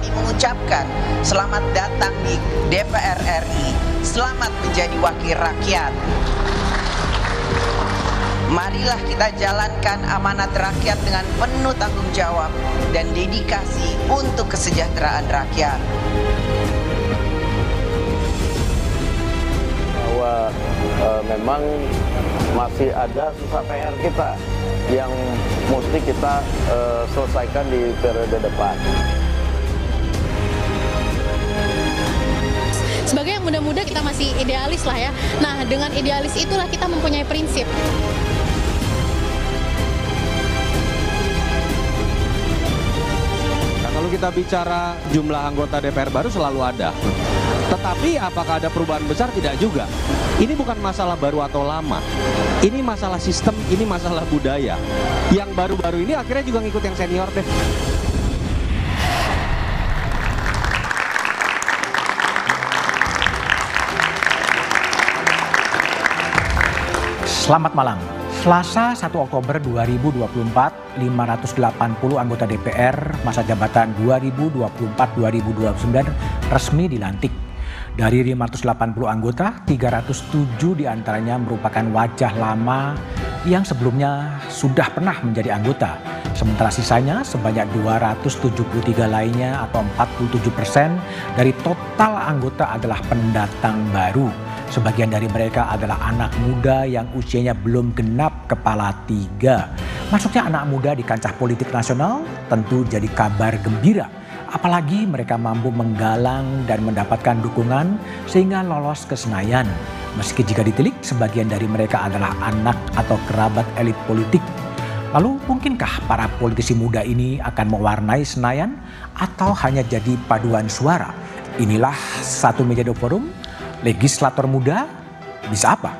kami mengucapkan selamat datang di DPR RI. Selamat menjadi wakil rakyat. Marilah kita jalankan amanat rakyat dengan penuh tanggung jawab dan dedikasi untuk kesejahteraan rakyat. Bahwa e, memang masih ada susah PR kita yang mesti kita e, selesaikan di periode depan. muda-muda kita masih idealis lah ya. Nah, dengan idealis itulah kita mempunyai prinsip. Nah, kalau kita bicara jumlah anggota DPR baru selalu ada. Tetapi apakah ada perubahan besar? Tidak juga. Ini bukan masalah baru atau lama. Ini masalah sistem, ini masalah budaya. Yang baru-baru ini akhirnya juga ngikut yang senior deh. Selamat malam. Selasa 1 Oktober 2024, 580 anggota DPR masa jabatan 2024-2029 resmi dilantik. Dari 580 anggota, 307 diantaranya merupakan wajah lama yang sebelumnya sudah pernah menjadi anggota. Sementara sisanya sebanyak 273 lainnya atau 47 persen dari total anggota adalah pendatang baru. Sebagian dari mereka adalah anak muda yang usianya belum genap kepala tiga. Masuknya anak muda di kancah politik nasional tentu jadi kabar gembira. Apalagi mereka mampu menggalang dan mendapatkan dukungan sehingga lolos ke Senayan. Meski jika ditilik, sebagian dari mereka adalah anak atau kerabat elit politik Lalu mungkinkah para politisi muda ini akan mewarnai Senayan atau hanya jadi paduan suara? Inilah satu meja forum legislator muda bisa apa?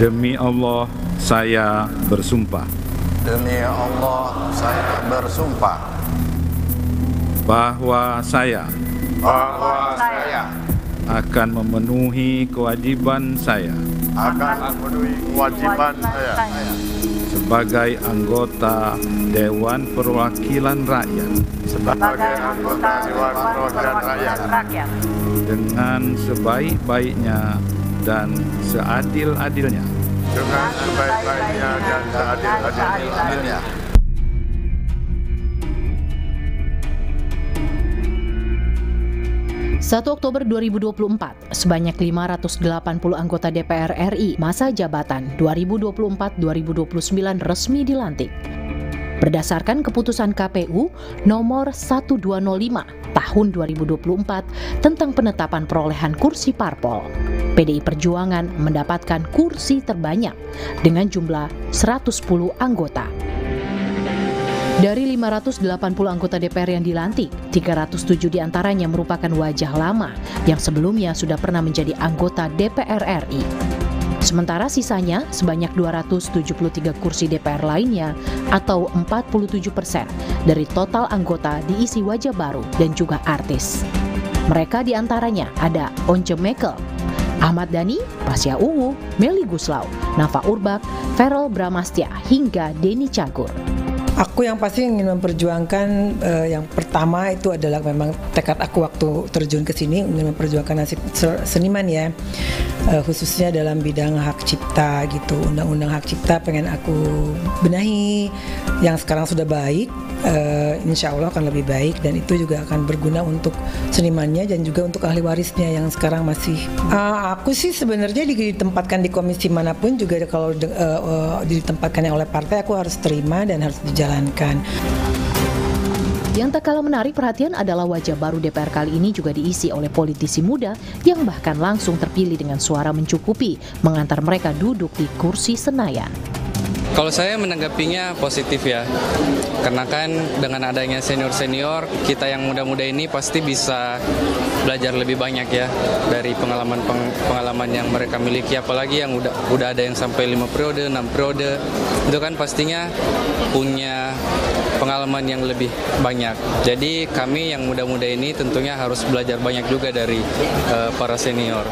Demi Allah saya bersumpah. Demi Allah saya bersumpah bahwa saya bahwa saya akan memenuhi kewajiban saya akan memenuhi kewajiban saya sebagai anggota Dewan Perwakilan Rakyat sebagai anggota Dewan Perwakilan Rakyat dengan sebaik-baiknya dan seadil-adilnya dengan sebaik-baiknya dan seadil-adilnya 1 Oktober 2024, sebanyak 580 anggota DPR RI masa jabatan 2024-2029 resmi dilantik. Berdasarkan keputusan KPU nomor 1205 tahun 2024 tentang penetapan perolehan kursi parpol, PDI Perjuangan mendapatkan kursi terbanyak dengan jumlah 110 anggota. Dari 580 anggota DPR yang dilantik, 307 diantaranya merupakan wajah lama yang sebelumnya sudah pernah menjadi anggota DPR RI. Sementara sisanya sebanyak 273 kursi DPR lainnya atau 47 persen dari total anggota diisi wajah baru dan juga artis. Mereka diantaranya ada Once Mekel, Ahmad Dhani, Pasya Ungu, Meli Guslau, Nafa Urbak, Ferel Bramastya, hingga Denny Cagur. Aku yang pasti ingin memperjuangkan uh, yang pertama itu adalah memang tekad aku waktu terjun ke sini ingin memperjuangkan nasib seniman ya uh, khususnya dalam bidang hak cipta gitu undang-undang hak cipta pengen aku benahi yang sekarang sudah baik uh, insya Allah akan lebih baik dan itu juga akan berguna untuk senimannya dan juga untuk ahli warisnya yang sekarang masih uh, aku sih sebenarnya ditempatkan di komisi manapun juga kalau de, uh, uh, ditempatkan oleh partai aku harus terima dan harus dijalankan. Yang tak kalah menarik perhatian adalah wajah baru DPR kali ini juga diisi oleh politisi muda yang bahkan langsung terpilih dengan suara mencukupi, mengantar mereka duduk di kursi Senayan. Kalau saya menanggapinya positif ya, karena kan dengan adanya senior-senior, kita yang muda-muda ini pasti bisa belajar lebih banyak ya dari pengalaman pengalaman yang mereka miliki, apalagi yang udah udah ada yang sampai 5 periode, 6 periode, itu kan pastinya punya pengalaman yang lebih banyak. Jadi kami yang muda-muda ini tentunya harus belajar banyak juga dari uh, para senior.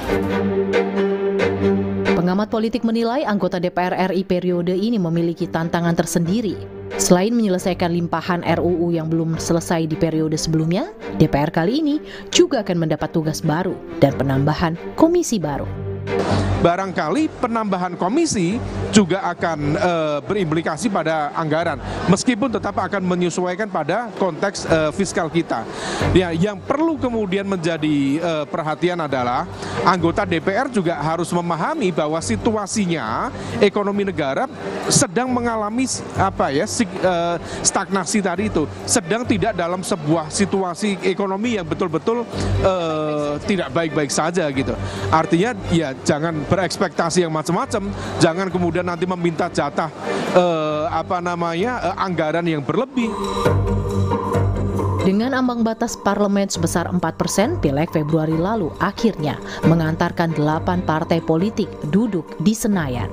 Pengamat politik menilai anggota DPR RI periode ini memiliki tantangan tersendiri. Selain menyelesaikan limpahan RUU yang belum selesai di periode sebelumnya, DPR kali ini juga akan mendapat tugas baru dan penambahan komisi baru. Barangkali penambahan komisi juga akan e, berimplikasi pada anggaran, meskipun tetap akan menyesuaikan pada konteks e, fiskal kita. Ya, yang perlu kemudian menjadi e, perhatian adalah anggota DPR juga harus memahami bahwa situasinya ekonomi negara sedang mengalami apa ya e, stagnasi tadi itu, sedang tidak dalam sebuah situasi ekonomi yang betul-betul e, tidak baik-baik saja gitu. Artinya ya jangan berekspektasi yang macam-macam, jangan kemudian nanti meminta jatah eh, apa namanya eh, anggaran yang berlebih. Dengan ambang batas parlemen sebesar 4 persen, pileg Februari lalu akhirnya mengantarkan 8 partai politik duduk di Senayan.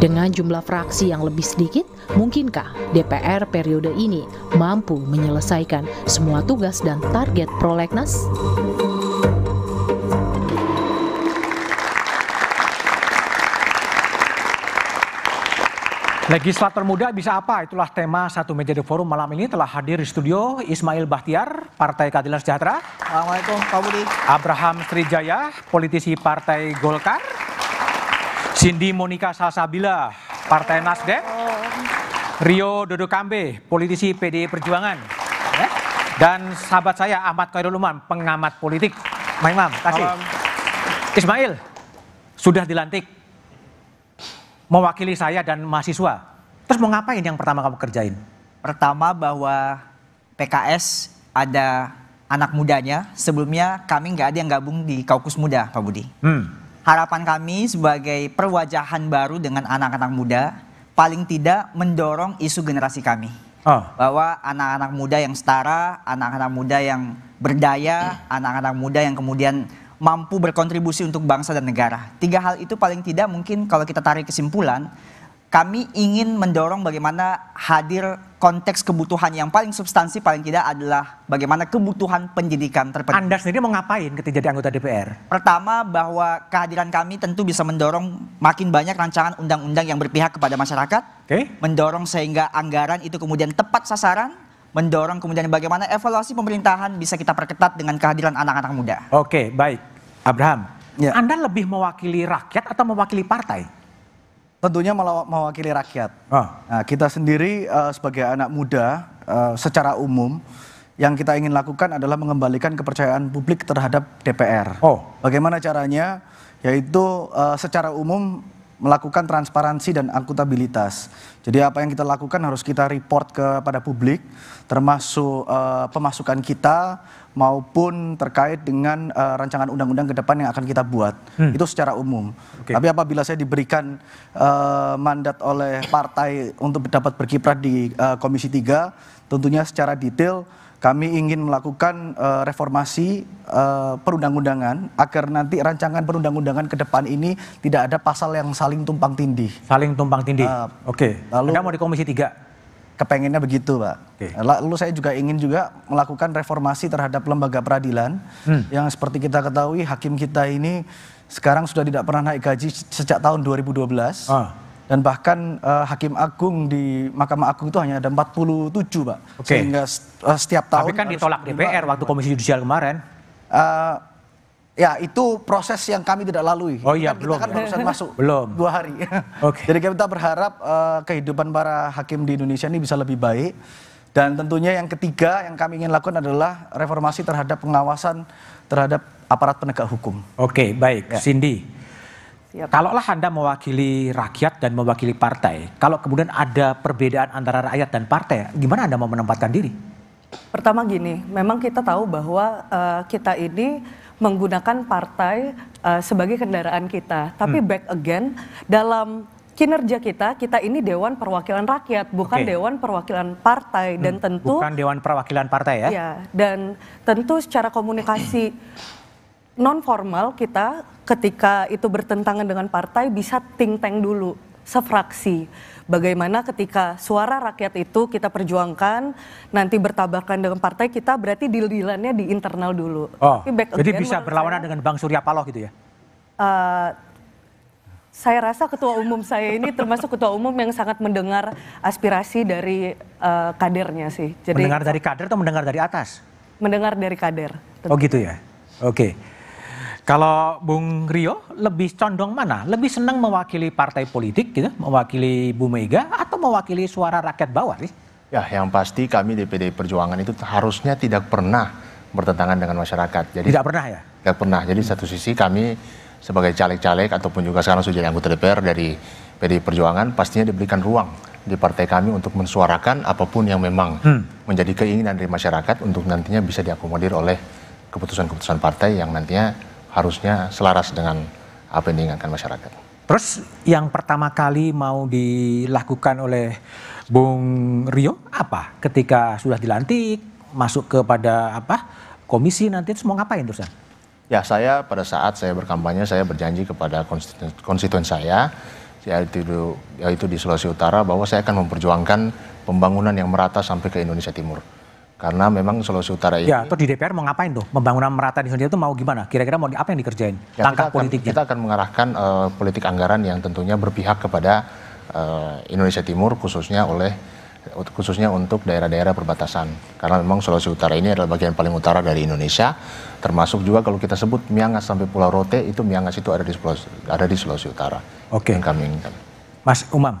Dengan jumlah fraksi yang lebih sedikit, mungkinkah DPR periode ini mampu menyelesaikan semua tugas dan target prolegnas? Legislator muda bisa apa? Itulah tema satu meja The Forum malam ini telah hadir di studio Ismail Bahtiar, Partai Keadilan Sejahtera. Assalamualaikum Pak Budi. Abraham Srijaya, politisi Partai Golkar. Cindy Monica Salsabila, Partai Nasdem. Rio Dodokambe, politisi PDI Perjuangan. Ya. Dan sahabat saya Ahmad Khairul Uman, pengamat politik. Maimam, kasih. Ismail, sudah dilantik mewakili saya dan mahasiswa. Terus mau ngapain yang pertama kamu kerjain? Pertama bahwa PKS ada anak mudanya. Sebelumnya kami nggak ada yang gabung di kaukus muda, Pak Budi. Hmm. Harapan kami sebagai perwajahan baru dengan anak-anak muda, paling tidak mendorong isu generasi kami. Oh. Bahwa anak-anak muda yang setara, anak-anak muda yang berdaya, anak-anak hmm. muda yang kemudian mampu berkontribusi untuk bangsa dan negara. Tiga hal itu paling tidak mungkin kalau kita tarik kesimpulan, kami ingin mendorong bagaimana hadir konteks kebutuhan yang paling substansi paling tidak adalah bagaimana kebutuhan pendidikan terpenuhi. Anda sendiri mau ngapain ketika jadi anggota DPR? Pertama bahwa kehadiran kami tentu bisa mendorong makin banyak rancangan undang-undang yang berpihak kepada masyarakat. Okay. Mendorong sehingga anggaran itu kemudian tepat sasaran mendorong kemudian bagaimana evaluasi pemerintahan bisa kita perketat dengan kehadiran anak-anak muda. Oke, baik. Abraham, ya. Anda lebih mewakili rakyat atau mewakili partai? Tentunya mewakili rakyat. Oh. Nah, kita sendiri uh, sebagai anak muda uh, secara umum yang kita ingin lakukan adalah mengembalikan kepercayaan publik terhadap DPR. Oh. Bagaimana caranya? Yaitu uh, secara umum melakukan transparansi dan akuntabilitas. Jadi apa yang kita lakukan harus kita report kepada publik, termasuk uh, pemasukan kita maupun terkait dengan uh, rancangan undang-undang ke depan yang akan kita buat. Hmm. Itu secara umum. Okay. Tapi apabila saya diberikan uh, mandat oleh partai untuk dapat berkiprah di uh, Komisi 3, tentunya secara detail kami ingin melakukan uh, reformasi uh, perundang-undangan agar nanti rancangan perundang-undangan ke depan ini tidak ada pasal yang saling tumpang tindih. Saling tumpang tindih. Uh, Oke. Okay. Anda mau di Komisi 3? Kepengennya begitu, Pak. Okay. Lalu saya juga ingin juga melakukan reformasi terhadap lembaga peradilan hmm. yang seperti kita ketahui hakim kita ini sekarang sudah tidak pernah naik gaji sejak tahun 2012. Ah dan bahkan uh, hakim agung di Mahkamah Agung itu hanya ada 47 pak okay. sehingga uh, setiap tahun tapi kan ditolak DPR waktu Komisi Yudisial kemarin uh, ya itu proses yang kami tidak lalui oh iya kan belum kita kan ya? barusan masuk belum dua hari okay. jadi kita berharap uh, kehidupan para hakim di Indonesia ini bisa lebih baik dan tentunya yang ketiga yang kami ingin lakukan adalah reformasi terhadap pengawasan terhadap aparat penegak hukum oke okay, baik ya. Cindy Yep. Ya, Kalaulah Anda mewakili rakyat dan mewakili partai, kalau kemudian ada perbedaan antara rakyat dan partai, gimana Anda mau menempatkan diri? Pertama gini, memang kita tahu bahwa uh, kita ini menggunakan partai uh, sebagai kendaraan kita. Tapi hmm. back again dalam kinerja kita, kita ini Dewan Perwakilan Rakyat, bukan okay. Dewan Perwakilan Partai dan hmm, tentu bukan Dewan Perwakilan Partai ya. Iya dan tentu secara komunikasi non formal kita ketika itu bertentangan dengan partai bisa ting-teng dulu sefraksi. Bagaimana ketika suara rakyat itu kita perjuangkan, nanti bertabrakan dengan partai kita berarti deal-dealannya di internal dulu. Oh, jadi again, bisa berlawanan saya, dengan Bang Surya Paloh gitu ya? Uh, saya rasa ketua umum saya ini termasuk ketua umum yang sangat mendengar aspirasi dari uh, kadernya sih. Jadi, mendengar dari kader atau mendengar dari atas? Mendengar dari kader. Tentu. Oh gitu ya? Oke. Okay. Kalau Bung Rio lebih condong mana? Lebih senang mewakili partai politik gitu, mewakili Bu Mega atau mewakili suara rakyat bawah sih? Ya, yang pasti kami di PDI Perjuangan itu harusnya tidak pernah bertentangan dengan masyarakat. Jadi tidak pernah ya? Tidak pernah. Jadi hmm. satu sisi kami sebagai caleg-caleg ataupun juga sekarang sudah jadi anggota DPR dari PDI Perjuangan pastinya diberikan ruang di partai kami untuk mensuarakan apapun yang memang hmm. menjadi keinginan dari masyarakat untuk nantinya bisa diakomodir oleh keputusan-keputusan partai yang nantinya harusnya selaras dengan apa yang diinginkan masyarakat. Terus yang pertama kali mau dilakukan oleh Bung Rio apa ketika sudah dilantik masuk kepada apa komisi nanti terus mau ngapain terusnya? Ya saya pada saat saya berkampanye saya berjanji kepada konstituen, konstituen saya yaitu yaitu di Sulawesi Utara bahwa saya akan memperjuangkan pembangunan yang merata sampai ke Indonesia Timur karena memang Sulawesi Utara ini. Ya, atau di DPR mau ngapain tuh? Pembangunan merata di Indonesia itu mau gimana? Kira-kira mau apa yang dikerjain? Ya, Langkah kita akan, Kita akan mengarahkan uh, politik anggaran yang tentunya berpihak kepada uh, Indonesia Timur khususnya oleh khususnya untuk daerah-daerah perbatasan karena memang Sulawesi Utara ini adalah bagian paling utara dari Indonesia termasuk juga kalau kita sebut Miangas sampai Pulau Rote itu Miangas itu ada di Sulawesi, ada di Sulawesi Utara. Oke. Okay. Kami inginkan. Mas Umam,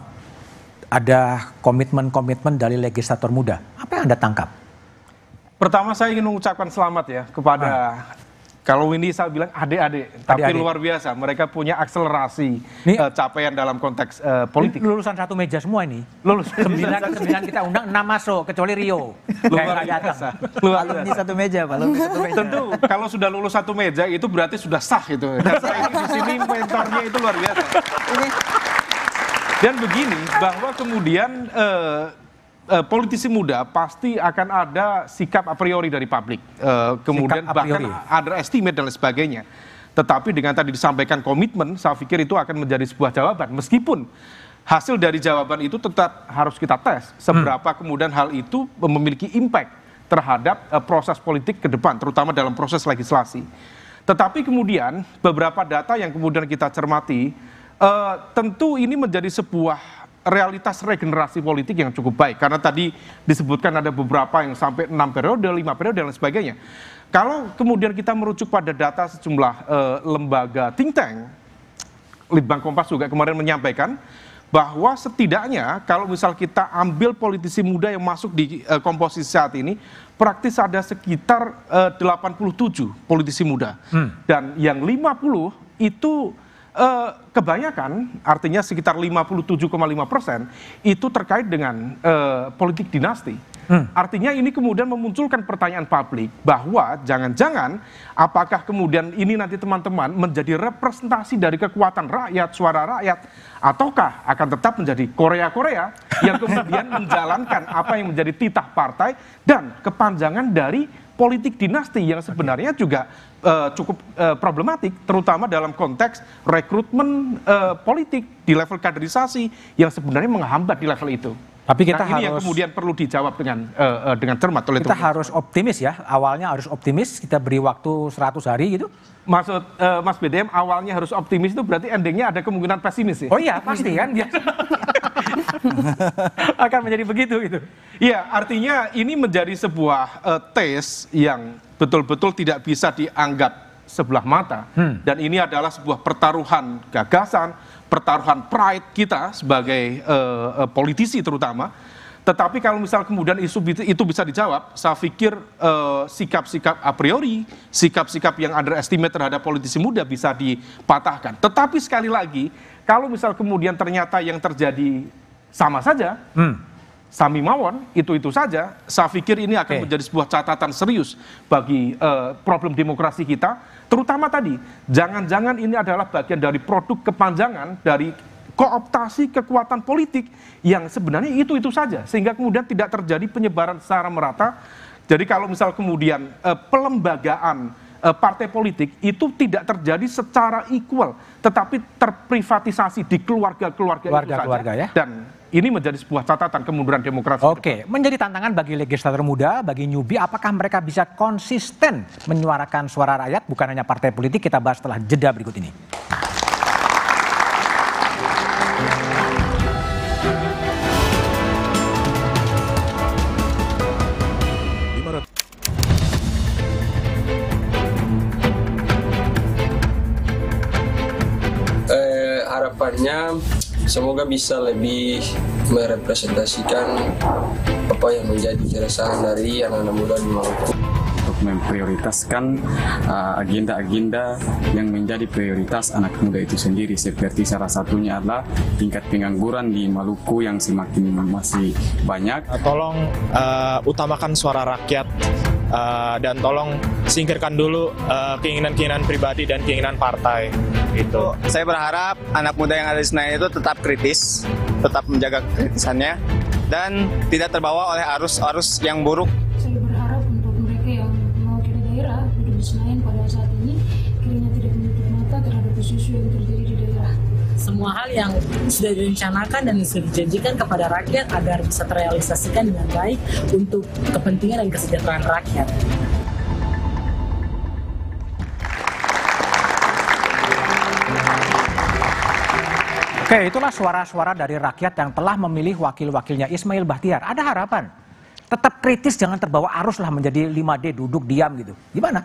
ada komitmen-komitmen dari legislator muda. Apa yang Anda tangkap? Pertama saya ingin mengucapkan selamat ya kepada ah. Kalau ini saya bilang adik-adik, tapi adik luar biasa. Mereka punya akselerasi ini, uh, capaian dalam konteks uh, politik. Lulusan satu meja semua ini. Lulus sembilan sembilan kita undang enam masuk kecuali Rio. Luar biasa. Luar biasa. Ini satu meja, Pak. Satu meja. Tentu kalau sudah lulus satu meja itu berarti sudah sah itu. Dan saya di sini mentornya itu luar biasa. Ini dan begini bahwa kemudian uh, Eh, politisi muda pasti akan ada sikap a priori dari publik, uh, kemudian bahkan estimate dan sebagainya. Tetapi dengan tadi disampaikan komitmen, saya pikir itu akan menjadi sebuah jawaban. Meskipun hasil dari jawaban itu tetap harus kita tes seberapa hmm. kemudian hal itu memiliki impact terhadap eh, proses politik ke depan, terutama dalam proses legislasi. Tetapi kemudian beberapa data yang kemudian kita cermati, uh, tentu ini menjadi sebuah realitas regenerasi politik yang cukup baik karena tadi disebutkan ada beberapa yang sampai enam periode, lima periode dan sebagainya. Kalau kemudian kita merujuk pada data sejumlah eh, lembaga think tank, Litbang Kompas juga kemarin menyampaikan bahwa setidaknya kalau misal kita ambil politisi muda yang masuk di uh, komposisi saat ini praktis ada sekitar eh, uh, 87 politisi muda hmm. dan yang 50 itu eh, kebanyakan, artinya sekitar 57,5 persen, itu terkait dengan eh, politik dinasti. Hmm. Artinya ini kemudian memunculkan pertanyaan publik bahwa jangan-jangan apakah kemudian ini nanti teman-teman menjadi representasi dari kekuatan rakyat, suara rakyat, ataukah akan tetap menjadi Korea-Korea yang kemudian menjalankan apa yang menjadi titah partai dan kepanjangan dari politik dinasti yang sebenarnya juga uh, cukup uh, problematik, terutama dalam konteks rekrutmen uh, politik di level kaderisasi yang sebenarnya menghambat di level itu. Tapi kita nah, harus yang kemudian perlu dijawab dengan uh, uh, dengan cermat oleh kita harus optimis ya. Awalnya harus optimis, kita beri waktu 100 hari gitu. Maksud uh, Mas BDM awalnya harus optimis itu berarti endingnya ada kemungkinan pesimis ya. Oh iya, pasti kan biasa. akan menjadi begitu gitu. Iya, artinya ini menjadi sebuah uh, tes yang betul-betul tidak bisa dianggap sebelah mata. Hmm. Dan ini adalah sebuah pertaruhan gagasan, pertaruhan pride kita sebagai uh, uh, politisi terutama. Tetapi kalau misal kemudian isu itu bisa dijawab, saya pikir sikap-sikap uh, a priori, sikap-sikap yang underestimate terhadap politisi muda bisa dipatahkan. Tetapi sekali lagi, kalau misal kemudian ternyata yang terjadi sama saja. Hmm. Sami Mawon itu-itu saja. Saya pikir ini akan okay. menjadi sebuah catatan serius bagi uh, problem demokrasi kita, terutama tadi jangan-jangan ini adalah bagian dari produk kepanjangan dari kooptasi kekuatan politik yang sebenarnya itu-itu saja sehingga kemudian tidak terjadi penyebaran secara merata. Jadi kalau misal kemudian uh, pelembagaan uh, partai politik itu tidak terjadi secara equal tetapi terprivatisasi di keluarga-keluarga itu saja. Keluarga, ya? Dan ini menjadi sebuah catatan kemunduran demokrasi. Oke, menjadi tantangan bagi legislator muda, bagi nyubi, apakah mereka bisa konsisten menyuarakan suara rakyat, bukan hanya partai politik, kita bahas setelah jeda berikut ini. semoga bisa lebih merepresentasikan apa yang menjadi keresahan dari anak-anak muda di Maluku untuk memprioritaskan uh, agenda-agenda uh, yang menjadi prioritas anak muda itu sendiri seperti salah satunya adalah tingkat pengangguran di Maluku yang semakin masih banyak uh, tolong uh, utamakan suara rakyat uh, dan tolong singkirkan dulu uh, keinginan-keinginan uh, keinginan -keinginan pribadi dan keinginan partai itu. Saya berharap anak muda yang ada di Senayan itu tetap kritis, tetap menjaga kritisannya dan tidak terbawa oleh arus-arus yang buruk. Saya berharap untuk mereka yang mewakili daerah di Senayan pada saat ini kiranya tidak menutup mata terhadap isu-isu yang terjadi di daerah. Semua hal yang sudah direncanakan dan sudah dijanjikan kepada rakyat agar bisa terrealisasikan dengan baik untuk kepentingan dan kesejahteraan rakyat. Oke, itulah suara-suara dari rakyat yang telah memilih wakil-wakilnya Ismail Bahtiar. Ada harapan. Tetap kritis jangan terbawa arus lah menjadi 5D duduk diam gitu. Gimana?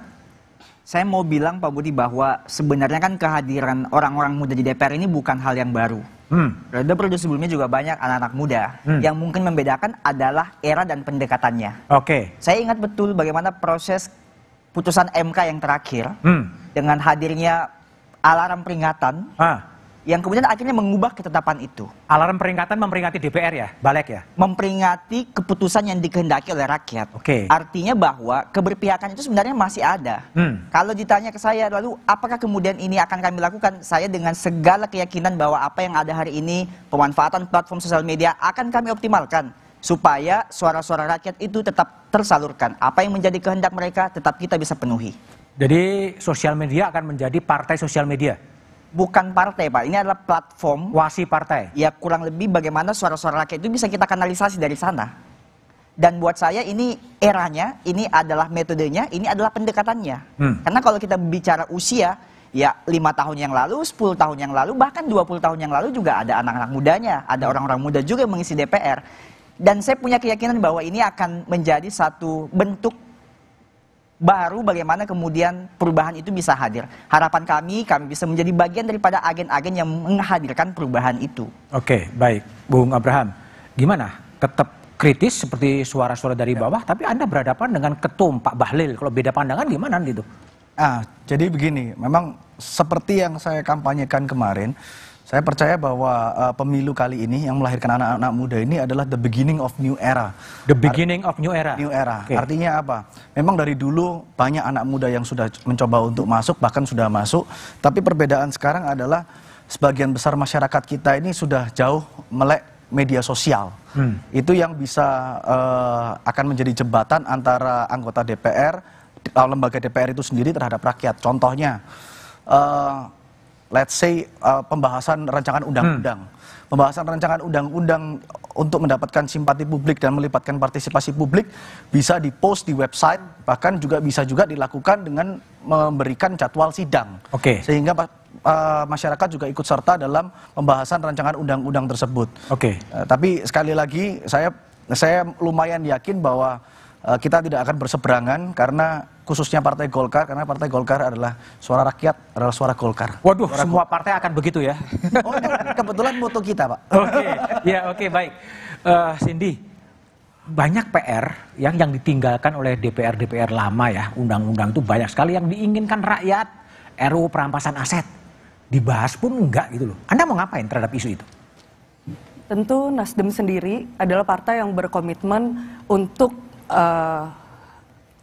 Saya mau bilang Pak Budi bahwa sebenarnya kan kehadiran orang-orang muda di DPR ini bukan hal yang baru. Hmm. Periode sebelumnya juga banyak anak-anak muda. Hmm. Yang mungkin membedakan adalah era dan pendekatannya. Oke. Okay. Saya ingat betul bagaimana proses putusan MK yang terakhir hmm. dengan hadirnya alarm peringatan. Ah yang kemudian akhirnya mengubah ketetapan itu. Alarm peringatan memperingati DPR ya, balik ya? Memperingati keputusan yang dikehendaki oleh rakyat. Oke. Okay. Artinya bahwa keberpihakan itu sebenarnya masih ada. Hmm. Kalau ditanya ke saya lalu apakah kemudian ini akan kami lakukan? Saya dengan segala keyakinan bahwa apa yang ada hari ini, pemanfaatan platform sosial media akan kami optimalkan supaya suara-suara rakyat itu tetap tersalurkan. Apa yang menjadi kehendak mereka tetap kita bisa penuhi. Jadi sosial media akan menjadi partai sosial media bukan partai Pak, ini adalah platform wasi partai. Ya kurang lebih bagaimana suara-suara rakyat itu bisa kita kanalisasi dari sana. Dan buat saya ini eranya, ini adalah metodenya, ini adalah pendekatannya. Hmm. Karena kalau kita bicara usia, ya lima tahun yang lalu, 10 tahun yang lalu, bahkan 20 tahun yang lalu juga ada anak-anak mudanya, ada orang-orang muda juga yang mengisi DPR. Dan saya punya keyakinan bahwa ini akan menjadi satu bentuk baru bagaimana kemudian perubahan itu bisa hadir. Harapan kami, kami bisa menjadi bagian daripada agen-agen yang menghadirkan perubahan itu. Oke, baik. Bung Abraham, gimana? Tetap kritis seperti suara-suara dari ya. bawah, ya. tapi Anda berhadapan dengan ketum Pak Bahlil. Kalau beda pandangan gimana gitu? Ah, jadi begini, memang seperti yang saya kampanyekan kemarin, saya percaya bahwa uh, pemilu kali ini yang melahirkan anak-anak muda ini adalah the beginning of new era. The beginning Ar of new era. New era. Okay. Artinya apa? Memang dari dulu banyak anak muda yang sudah mencoba untuk masuk bahkan sudah masuk, tapi perbedaan sekarang adalah sebagian besar masyarakat kita ini sudah jauh melek media sosial. Hmm. Itu yang bisa uh, akan menjadi jembatan antara anggota DPR eh, lembaga DPR itu sendiri terhadap rakyat. Contohnya uh, let's say uh, pembahasan rancangan undang-undang. Hmm. Pembahasan rancangan undang-undang untuk mendapatkan simpati publik dan melibatkan partisipasi publik bisa dipost di website, bahkan juga bisa juga dilakukan dengan memberikan jadwal sidang. Oke. Okay. Sehingga uh, masyarakat juga ikut serta dalam pembahasan rancangan undang-undang tersebut. Oke. Okay. Uh, tapi sekali lagi saya saya lumayan yakin bahwa uh, kita tidak akan berseberangan karena khususnya Partai Golkar karena Partai Golkar adalah suara rakyat adalah suara Golkar. Waduh, suara semua Golkar. partai akan begitu ya. Oh, iya. kebetulan moto kita, Pak. Oke. Okay. Ya, oke, okay, baik. Uh, Cindy, banyak PR yang yang ditinggalkan oleh DPR DPR lama ya. Undang-undang itu banyak sekali yang diinginkan rakyat. RUU perampasan aset dibahas pun enggak gitu loh. Anda mau ngapain terhadap isu itu? Tentu Nasdem sendiri adalah partai yang berkomitmen untuk uh,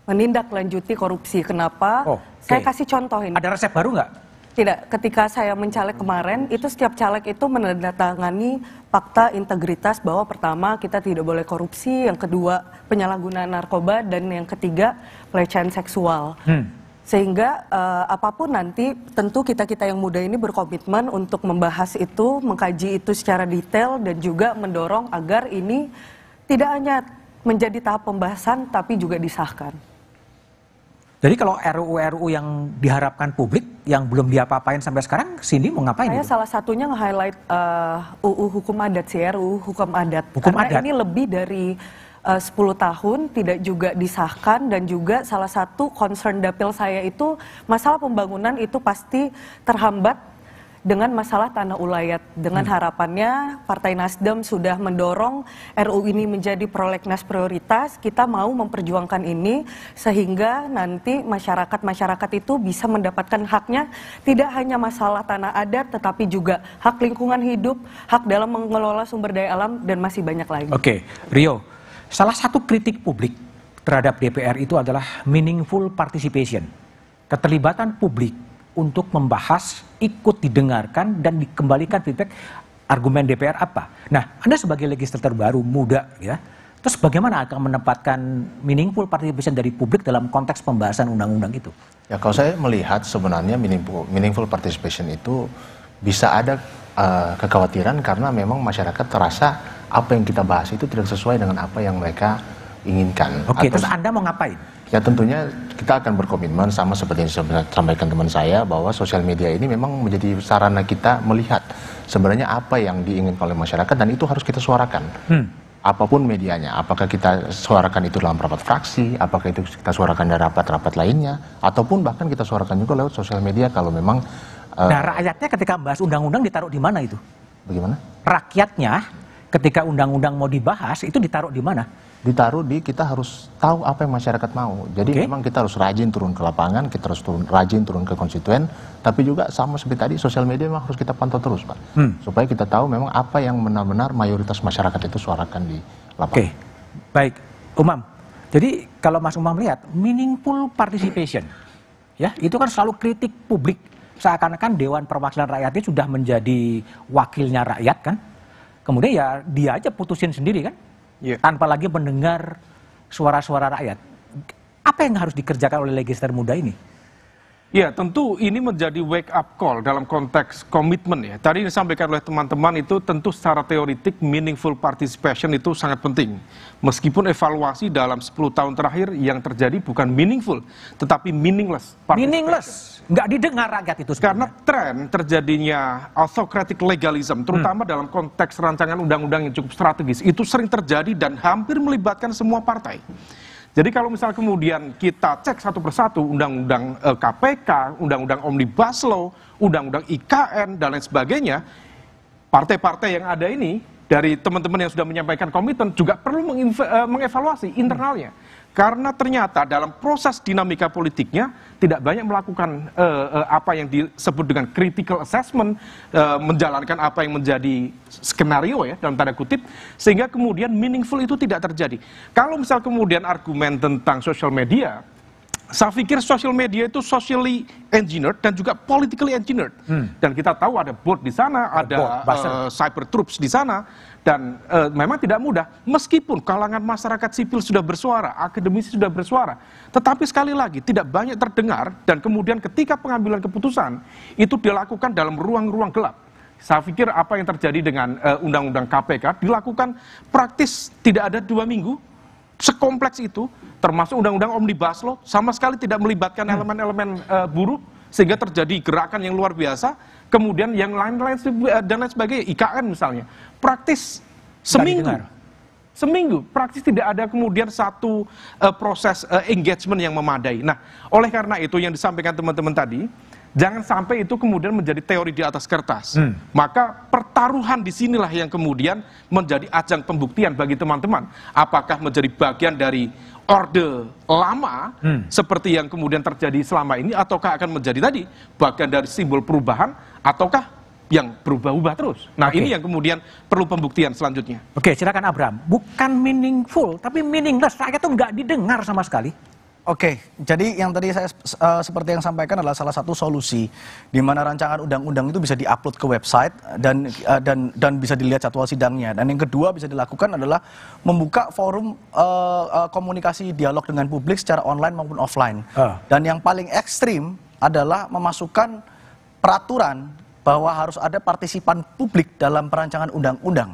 menindaklanjuti korupsi. Kenapa? Oh, okay. Saya kasih contoh ini. Ada resep baru nggak? Tidak. Ketika saya mencalek kemarin, itu setiap caleg itu menandatangani fakta integritas bahwa pertama kita tidak boleh korupsi, yang kedua penyalahgunaan narkoba, dan yang ketiga pelecehan seksual. Hmm sehingga uh, apapun nanti tentu kita kita yang muda ini berkomitmen untuk membahas itu mengkaji itu secara detail dan juga mendorong agar ini tidak hanya menjadi tahap pembahasan tapi juga disahkan. Jadi kalau RUU-RUU yang diharapkan publik yang belum diapa-apain sampai sekarang, Cindy mau ngapain? Saya salah satunya nge-highlight uh, eh, UU hukum adat sih, RUU hukum adat. Hukum Karena adat. ini lebih dari eh, uh, 10 tahun tidak juga disahkan dan juga salah satu concern dapil saya itu masalah pembangunan itu pasti terhambat dengan masalah tanah ulayat dengan hmm. harapannya Partai Nasdem sudah mendorong RU ini menjadi prolegnas prioritas kita mau memperjuangkan ini sehingga nanti masyarakat-masyarakat itu bisa mendapatkan haknya tidak hanya masalah tanah adat tetapi juga hak lingkungan hidup hak dalam mengelola sumber daya alam dan masih banyak lagi. Oke, okay. Rio, salah satu kritik publik terhadap DPR itu adalah meaningful participation. Keterlibatan publik untuk membahas, ikut didengarkan dan dikembalikan feedback argumen DPR apa. Nah, Anda sebagai legislator baru muda ya, terus bagaimana akan menempatkan meaningful participation dari publik dalam konteks pembahasan undang-undang itu? Ya, kalau saya melihat sebenarnya meaningful, meaningful participation itu bisa ada uh, kekhawatiran karena memang masyarakat terasa apa yang kita bahas itu tidak sesuai dengan apa yang mereka inginkan. Oke, okay, terus Anda mau ngapain? Ya tentunya kita akan berkomitmen sama seperti yang saya sampaikan teman saya bahwa sosial media ini memang menjadi sarana kita melihat sebenarnya apa yang diinginkan oleh masyarakat dan itu harus kita suarakan. Hmm. Apapun medianya, apakah kita suarakan itu dalam rapat fraksi, apakah itu kita suarakan dari rapat-rapat lainnya, ataupun bahkan kita suarakan juga lewat sosial media kalau memang. Uh, nah rakyatnya ketika membahas undang-undang ditaruh di mana itu? Bagaimana? Rakyatnya ketika undang-undang mau dibahas itu ditaruh di mana? ditaruh di kita harus tahu apa yang masyarakat mau. Jadi okay. memang kita harus rajin turun ke lapangan, kita harus turun rajin turun ke konstituen, tapi juga sama seperti tadi sosial media memang harus kita pantau terus, Pak. Hmm. Supaya kita tahu memang apa yang benar-benar mayoritas masyarakat itu suarakan di lapangan. Oke. Okay. Baik, Umam. Jadi kalau Mas Umam lihat meaningful participation ya, itu kan selalu kritik publik seakan-akan Dewan Perwakilan Rakyatnya sudah menjadi wakilnya rakyat kan. Kemudian ya dia aja putusin sendiri kan yeah. tanpa lagi mendengar suara-suara rakyat. Apa yang harus dikerjakan oleh legislator muda ini? Ya tentu ini menjadi wake up call dalam konteks komitmen ya. Tadi disampaikan oleh teman-teman itu tentu secara teoritik meaningful participation itu sangat penting. Meskipun evaluasi dalam 10 tahun terakhir yang terjadi bukan meaningful tetapi meaningless. Meaningless, nggak didengar rakyat itu. Sebenarnya. Karena tren terjadinya autocratic legalism terutama hmm. dalam konteks rancangan undang-undang yang cukup strategis itu sering terjadi dan hampir melibatkan semua partai. Jadi kalau misal kemudian kita cek satu persatu undang-undang KPK, eh, undang-undang Omnibus Law, undang-undang IKN dan lain sebagainya, partai-partai yang ada ini dari teman-teman yang sudah menyampaikan komitmen juga perlu eh, mengevaluasi internalnya karena ternyata dalam proses dinamika politiknya tidak banyak melakukan uh, uh, apa yang disebut dengan critical assessment uh, menjalankan apa yang menjadi skenario ya dalam tanda kutip sehingga kemudian meaningful itu tidak terjadi kalau misal kemudian argumen tentang social media saya pikir social media itu socially engineered dan juga politically engineered. Hmm. Dan kita tahu ada bot di sana, ada, ada board, uh, cyber troops di sana. Dan e, memang tidak mudah, meskipun kalangan masyarakat sipil sudah bersuara, akademisi sudah bersuara, tetapi sekali lagi tidak banyak terdengar dan kemudian ketika pengambilan keputusan itu dilakukan dalam ruang-ruang gelap saya pikir apa yang terjadi dengan eh, undang-undang e, KPK dilakukan praktis tidak ada dua minggu sekompleks itu termasuk undang-undang omnibus law sama sekali tidak melibatkan hmm. elemen-elemen e, buruh sehingga terjadi gerakan yang luar biasa kemudian yang lain-lain eh, dan lain sebagainya, IKN misalnya, praktis seminggu. Seminggu, praktis tidak ada kemudian satu uh, proses uh, engagement yang memadai. Nah, oleh karena itu yang disampaikan teman-teman tadi, jangan sampai itu kemudian menjadi teori di atas kertas. Hmm. Maka pertaruhan disinilah yang kemudian menjadi ajang pembuktian bagi teman-teman. Apakah menjadi bagian dari orde lama hmm. seperti yang kemudian terjadi selama ini ataukah akan menjadi tadi bagian dari simbol perubahan ataukah yang berubah-ubah terus. Nah, okay. ini yang kemudian perlu pembuktian selanjutnya. Oke, okay, silakan Abraham. Bukan meaningful, tapi meaningless. Rakyat itu nggak didengar sama sekali. Oke, jadi yang tadi saya uh, seperti yang sampaikan adalah salah satu solusi di mana rancangan undang-undang itu bisa diupload ke website dan uh, dan dan bisa dilihat jadwal sidangnya. Dan yang kedua bisa dilakukan adalah membuka forum uh, uh, komunikasi dialog dengan publik secara online maupun offline. Uh. Dan yang paling ekstrim adalah memasukkan peraturan bahwa harus ada partisipan publik dalam perancangan undang-undang.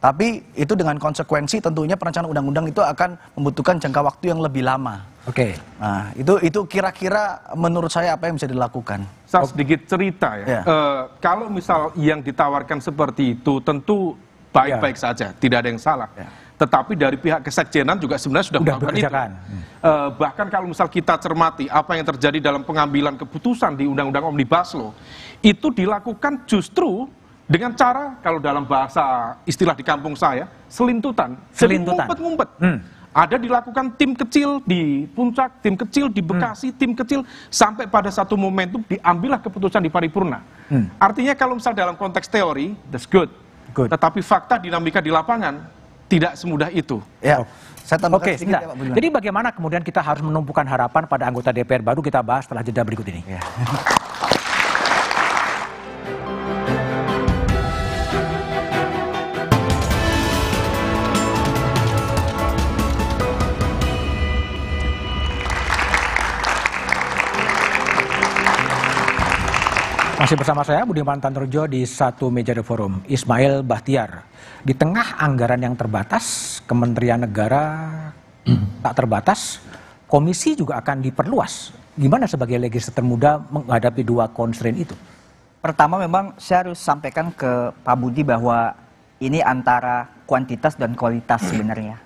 Tapi itu dengan konsekuensi tentunya perencanaan undang-undang itu akan membutuhkan jangka waktu yang lebih lama. Oke. Okay. Nah, itu itu kira-kira menurut saya apa yang bisa dilakukan? Saya sedikit cerita ya. Yeah. Ya. E, kalau misal yang ditawarkan seperti itu tentu baik-baik yeah. saja, tidak ada yang salah. Yeah. Tetapi dari pihak kesekjenan juga sebenarnya sudah, sudah melakukan itu. E, bahkan kalau misal kita cermati apa yang terjadi dalam pengambilan keputusan di Undang-Undang Omnibus Law, itu dilakukan justru dengan cara kalau dalam bahasa istilah di kampung saya selintutan, selintutan. ngumpet-ngumpet. Hmm. Ada dilakukan tim kecil di puncak, tim kecil di hmm. Bekasi, hmm. tim kecil sampai pada satu momentum diambillah keputusan di paripurna. Hmm. Artinya kalau misal dalam konteks teori that's good. good. Tetapi fakta dinamika di lapangan tidak semudah itu. Ya. Saya Oke, sedikit ya, Jadi bagaimana kemudian kita harus menumpukan harapan pada anggota DPR baru kita bahas setelah jeda berikut ini. Ya. Masih bersama saya Budiman Tantrojo di satu meja de Forum, Ismail Bahtiar. Di tengah anggaran yang terbatas, Kementerian Negara tak terbatas, komisi juga akan diperluas. Gimana sebagai legislator muda menghadapi dua constraint itu? Pertama memang saya harus sampaikan ke Pak Budi bahwa ini antara kuantitas dan kualitas sebenarnya.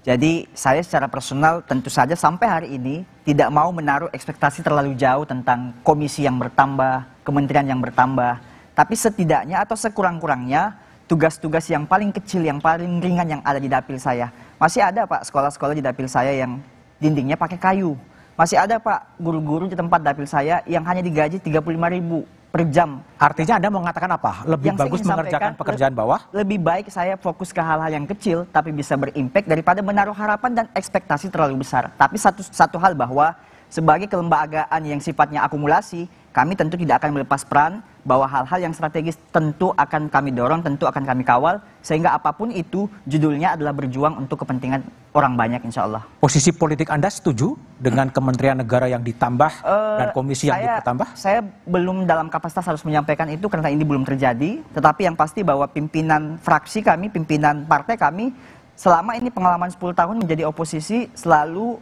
Jadi saya secara personal tentu saja sampai hari ini tidak mau menaruh ekspektasi terlalu jauh tentang komisi yang bertambah, kementerian yang bertambah. Tapi setidaknya atau sekurang-kurangnya tugas-tugas yang paling kecil, yang paling ringan yang ada di dapil saya. Masih ada Pak sekolah-sekolah di dapil saya yang dindingnya pakai kayu. Masih ada Pak guru-guru di tempat dapil saya yang hanya digaji 35 ribu per jam. Artinya Anda mau mengatakan apa? Lebih yang bagus mengerjakan pekerjaan bawah? Lebih baik saya fokus ke hal-hal yang kecil tapi bisa berimpact daripada menaruh harapan dan ekspektasi terlalu besar. Tapi satu satu hal bahwa sebagai kelembagaan yang sifatnya akumulasi, kami tentu tidak akan melepas peran bahwa hal-hal yang strategis tentu akan kami dorong, tentu akan kami kawal sehingga apapun itu judulnya adalah berjuang untuk kepentingan orang banyak insya Allah. Posisi politik Anda setuju dengan Kementerian Negara yang ditambah uh, dan komisi yang ditambah? Saya belum dalam kapasitas harus menyampaikan itu karena ini belum terjadi, tetapi yang pasti bahwa pimpinan fraksi kami, pimpinan partai kami selama ini pengalaman 10 tahun menjadi oposisi selalu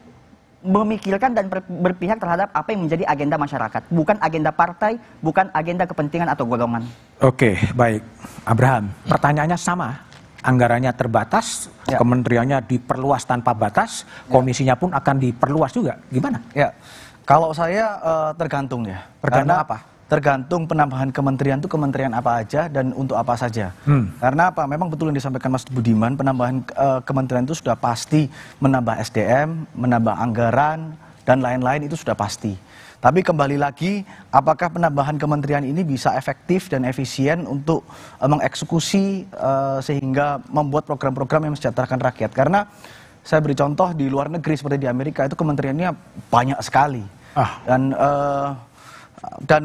memikirkan dan berpihak terhadap apa yang menjadi agenda masyarakat, bukan agenda partai, bukan agenda kepentingan atau golongan. Oke, baik. Abraham, pertanyaannya sama. Anggarannya terbatas, ya. kementeriannya diperluas tanpa batas, ya. komisinya pun akan diperluas juga. Gimana? Ya. Kalau saya uh, tergantung ya. Tergantung apa? tergantung penambahan kementerian itu kementerian apa aja dan untuk apa saja. Hmm. Karena apa? Memang betul yang disampaikan Mas Budiman, penambahan e, kementerian itu sudah pasti menambah SDM, menambah anggaran dan lain-lain itu sudah pasti. Tapi kembali lagi, apakah penambahan kementerian ini bisa efektif dan efisien untuk e, mengeksekusi e, sehingga membuat program-program yang mesejahterakan rakyat? Karena saya beri contoh di luar negeri seperti di Amerika itu kementeriannya banyak sekali. Ah. Dan e, dan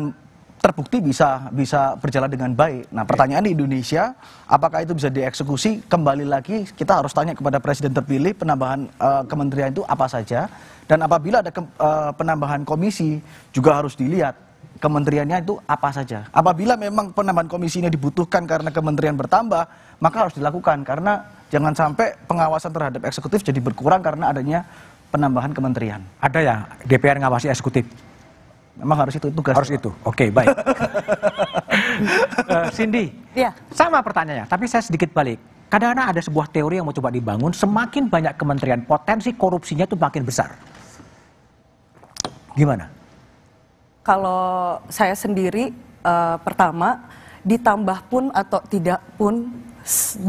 terbukti bisa bisa berjalan dengan baik. Nah, iya. pertanyaan di Indonesia, apakah itu bisa dieksekusi? Kembali lagi kita harus tanya kepada presiden terpilih penambahan uh, kementerian itu apa saja dan apabila ada ke, uh, eh, penambahan komisi juga harus dilihat kementeriannya itu apa saja. Apabila memang penambahan komisi ini dibutuhkan karena kementerian bertambah, maka harus dilakukan karena jangan sampai pengawasan terhadap eksekutif jadi berkurang karena adanya penambahan kementerian. Ada ya DPR ngawasi eksekutif. Memang harus itu tugas. Harus itu. Oke, okay, baik. uh, Cindy, ya. sama pertanyaannya, tapi saya sedikit balik. Kadang-kadang ada sebuah teori yang mau coba dibangun, semakin banyak kementerian, potensi korupsinya itu makin besar. Gimana? Kalau saya sendiri, uh, pertama, ditambah pun atau tidak pun,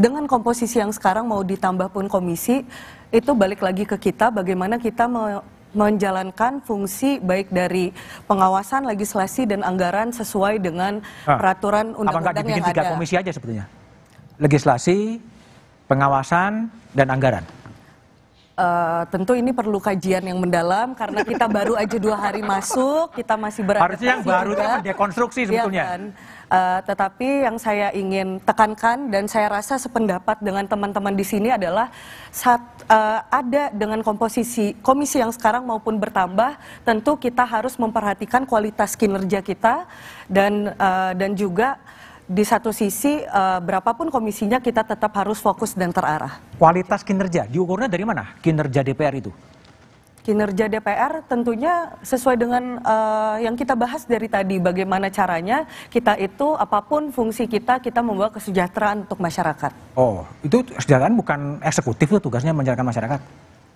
dengan komposisi yang sekarang mau ditambah pun komisi, itu balik lagi ke kita bagaimana kita menjalankan fungsi baik dari pengawasan legislasi dan anggaran sesuai dengan ah, peraturan undang-undang yang tiga ada. tiga komisi aja sebetulnya? Legislasi, pengawasan, dan anggaran. Uh, tentu ini perlu kajian yang mendalam karena kita baru aja dua hari masuk, kita masih beradaptasi. Harusnya yang baru itu kan dekonstruksi iya sebetulnya. Ya kan? Uh, tetapi yang saya ingin tekankan dan saya rasa sependapat dengan teman-teman di sini adalah saat uh, eh, ada dengan komposisi komisi yang sekarang maupun bertambah, tentu kita harus memperhatikan kualitas kinerja kita dan uh, dan juga di satu sisi uh, berapapun komisinya kita tetap harus fokus dan terarah. Kualitas kinerja diukurnya dari mana? Kinerja DPR itu? kinerja DPR tentunya sesuai dengan uh, yang kita bahas dari tadi bagaimana caranya kita itu apapun fungsi kita kita membawa kesejahteraan untuk masyarakat. Oh, itu kesejahteraan bukan eksekutif tuh tugasnya menjalankan masyarakat.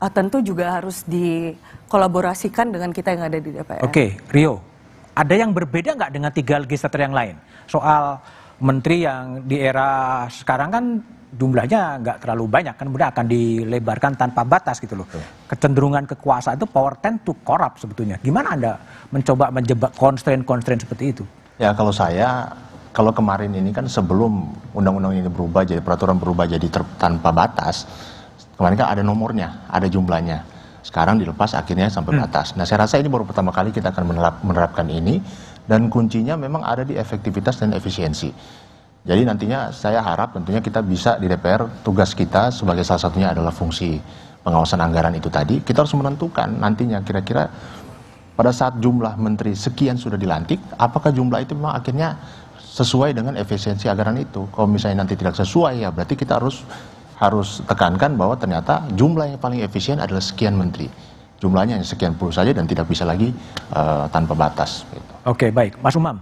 Uh, tentu juga harus dikolaborasikan dengan kita yang ada di DPR. Oke, okay, Rio. Ada yang berbeda nggak dengan tiga legislator yang lain? Soal menteri yang di era sekarang kan jumlahnya nggak terlalu banyak kan mudah akan dilebarkan tanpa batas gitu loh. Kecenderungan kekuasaan itu power tend to corrupt sebetulnya. Gimana Anda mencoba menjebak constraint-constraint seperti itu? Ya kalau saya kalau kemarin ini kan sebelum undang-undang ini berubah jadi peraturan berubah jadi ter, tanpa batas, kemarin kan ada nomornya, ada jumlahnya. Sekarang dilepas akhirnya sampai hmm. batas. Nah, saya rasa ini baru pertama kali kita akan menerap, menerapkan ini dan kuncinya memang ada di efektivitas dan efisiensi. Jadi nantinya saya harap tentunya kita bisa di DPR tugas kita sebagai salah satunya adalah fungsi pengawasan anggaran itu tadi. Kita harus menentukan nantinya kira-kira pada saat jumlah menteri sekian sudah dilantik, apakah jumlah itu memang akhirnya sesuai dengan efisiensi anggaran itu. Kalau misalnya nanti tidak sesuai ya berarti kita harus harus tekankan bahwa ternyata jumlah yang paling efisien adalah sekian menteri. Jumlahnya hanya sekian puluh saja dan tidak bisa lagi uh, tanpa batas. Gitu. Oke, baik. Mas Umam,